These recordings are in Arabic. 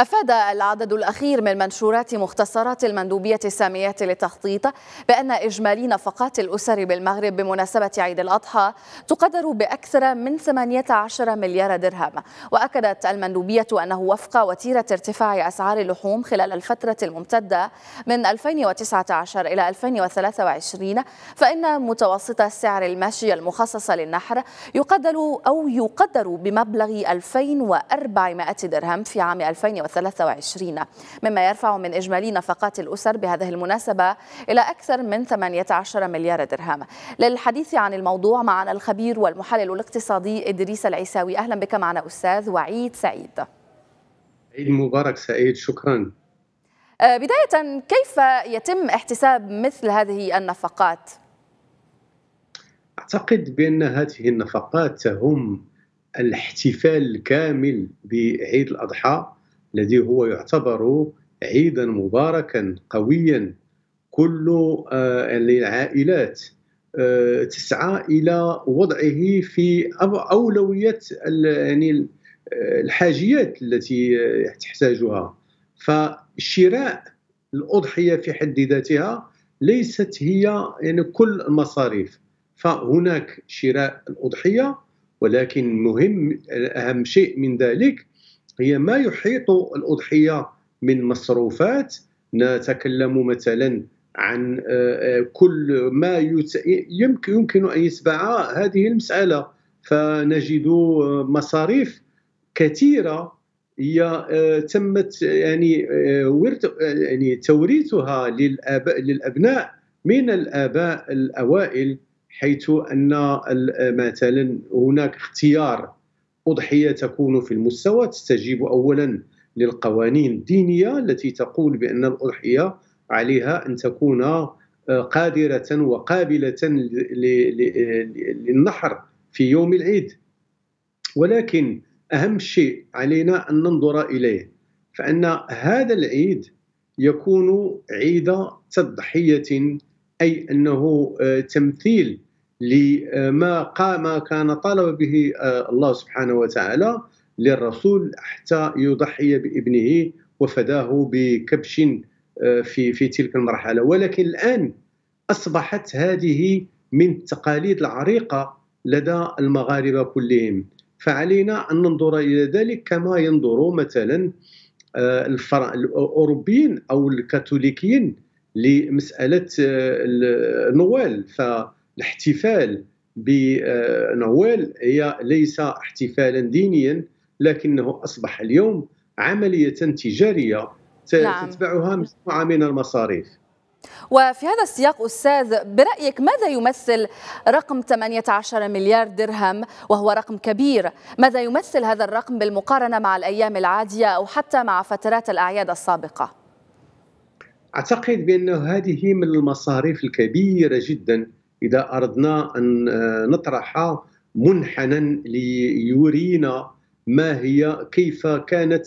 أفاد العدد الأخير من منشورات مختصرات المندوبية السامية للتخطيط بأن إجمالي نفقات الأسر بالمغرب بمناسبة عيد الأضحى تقدر بأكثر من 18 مليار درهم وأكدت المندوبية أنه وفق وتيرة ارتفاع أسعار اللحوم خلال الفترة الممتدة من 2019 إلى 2023 فإن متوسط سعر الماشية المخصصة للنحر يقدر أو يقدر بمبلغ 2400 درهم في عام 2023 2023 مما يرفع من إجمالي نفقات الأسر بهذه المناسبة إلى أكثر من 18 مليار درهم للحديث عن الموضوع معنا الخبير والمحلل الاقتصادي إدريس العيساوي أهلا بك معنا أستاذ وعيد سعيد عيد مبارك سعيد شكرا آه، بداية كيف يتم احتساب مثل هذه النفقات؟ أعتقد بأن هذه النفقات هم الاحتفال الكامل بعيد الأضحى الذي هو يعتبر عيدا مباركا قويا كل العائلات آه، آه، تسعى الى وضعه في اولويه يعني آه، الحاجيات التي تحتاجها فشراء الاضحيه في حد ذاتها ليست هي يعني كل المصاريف فهناك شراء الاضحيه ولكن مهم اهم شيء من ذلك هي ما يحيط الأضحية من مصروفات نتكلم مثلا عن آه، آه، كل ما يمكن يمكن أن يتبع هذه المسألة فنجد آه، مصاريف كثيرة هي تمت يعني ورد يعني توريثها للآباء للأبناء من الآباء الأوائل حيث أن مثلا هناك اختيار أضحية تكون في المستوى تستجيب أولا للقوانين الدينية التي تقول بأن الأضحية عليها أن تكون آه، قادرة وقابلة للنحر في يوم العيد ولكن أهم شيء علينا أن ننظر إليه فأن هذا العيد يكون عيد تضحية أي أنه آه، تمثيل لما قام كان طالب به آه، الله سبحانه وتعالى للرسول حتى يضحي بابنه وفداه بكبش آه، في في تلك المرحله ولكن الان اصبحت هذه من التقاليد العريقه لدى المغاربه كلهم فعلينا ان ننظر الى ذلك كما ينظر مثلا آه، الفر... الاوروبيين او الكاثوليكيين لمساله نوال ف الاحتفال بنوال هي ليس احتفالا دينيا لكنه اصبح اليوم عمليه تجاريه نعم. تتبعها مجموعه من المصاريف وفي هذا السياق أستاذ برأيك ماذا يمثل رقم 18 مليار درهم وهو رقم كبير ماذا يمثل هذا الرقم بالمقارنة مع الأيام العادية أو حتى مع فترات الأعياد السابقة أعتقد بأن هذه من المصاريف الكبيرة جدا اذا اردنا ان آه، نطرح منحنى ليرينا ما هي كيف كانت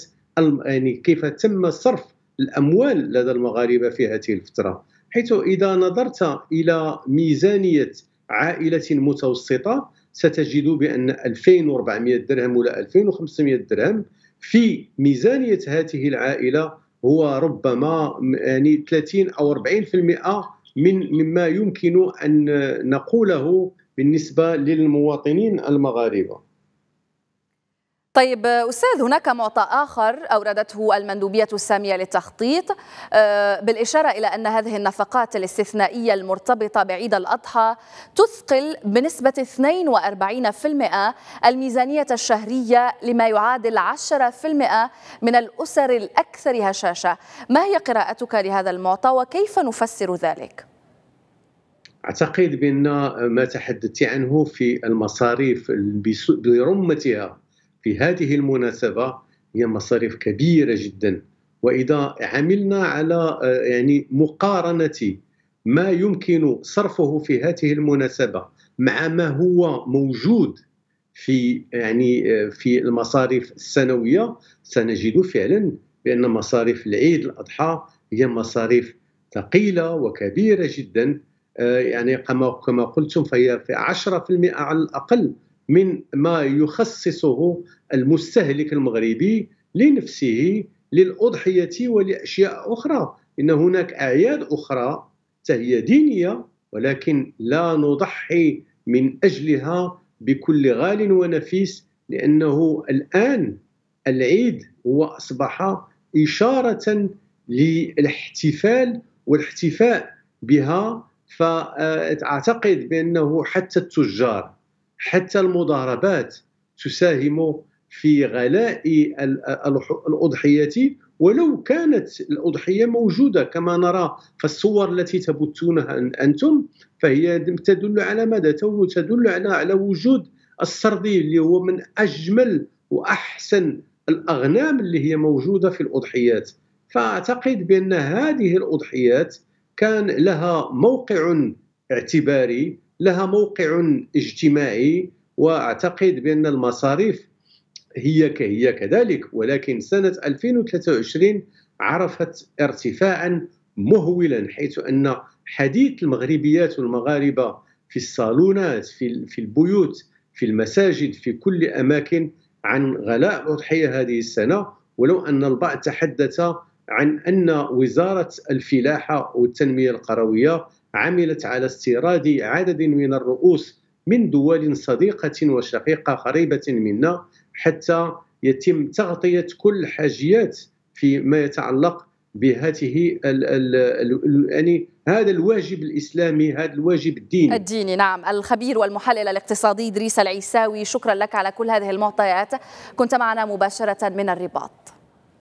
يعني كيف تم صرف الاموال لدى المغاربه في هذه الفتره حيث اذا نظرت الى ميزانيه عائله متوسطه ستجد بان 2400 درهم ولا 2500 درهم في ميزانيه هذه العائله هو ربما يعني 30 او 40% من مما يمكن ان نقوله بالنسبه للمواطنين المغاربه طيب أستاذ هناك معطى آخر أوردته المندوبية السامية للتخطيط آه، بالإشارة إلى أن هذه النفقات الاستثنائية المرتبطة بعيد الأضحى تثقل بنسبة 42% الميزانية الشهرية لما يعادل 10% من الأسر الأكثر هشاشة ما هي قراءتك لهذا المعطى وكيف نفسر ذلك؟ أعتقد بأن ما تحدثت عنه في المصاريف برمتها في هذه المناسبة هي مصاريف كبيرة جدا وإذا عملنا على آه، يعني مقارنة ما يمكن صرفه في هذه المناسبة مع ما هو موجود في يعني آه، في المصاريف السنوية سنجد فعلا بأن مصاريف العيد الأضحى هي مصاريف ثقيلة وكبيرة جدا آه، يعني كما قلتم فهي في 10% على الأقل من ما يخصصه المستهلك المغربي لنفسه للأضحية ولأشياء أخرى إن هناك أعياد أخرى تهي دينية ولكن لا نضحي من أجلها بكل غال ونفيس لأنه الآن العيد هو أصبح إشارة للاحتفال والاحتفاء بها فأعتقد بأنه حتى التجار حتى المضاربات تساهم في غلاء الأضحية ولو كانت الأضحية موجودة كما نرى فالصور التي تبثونها أنتم فهي تدل على ماذا؟ تدل على على وجود السردي اللي هو من أجمل وأحسن الأغنام اللي هي موجودة في الأضحيات فأعتقد بأن هذه الأضحيات كان لها موقع اعتباري لها موقع اجتماعي واعتقد بان المصاريف هي كهي كذلك ولكن سنه 2023 عرفت ارتفاعا مهولا حيث ان حديث المغربيات والمغاربه في الصالونات في في البيوت في المساجد في كل اماكن عن غلاء الاضحيه هذه السنه ولو ان البعض تحدث عن ان وزاره الفلاحه والتنميه القرويه عملت على استيراد عدد من الرؤوس من دول صديقة وشقيقة قريبة منا حتى يتم تغطية كل الحاجيات فيما يتعلق بهذه الـ الـ الـ يعني هذا الواجب الاسلامي هذا الواجب الديني الديني نعم الخبير والمحلل الاقتصادي ادريس العيساوي شكرا لك على كل هذه المعطيات كنت معنا مباشره من الرباط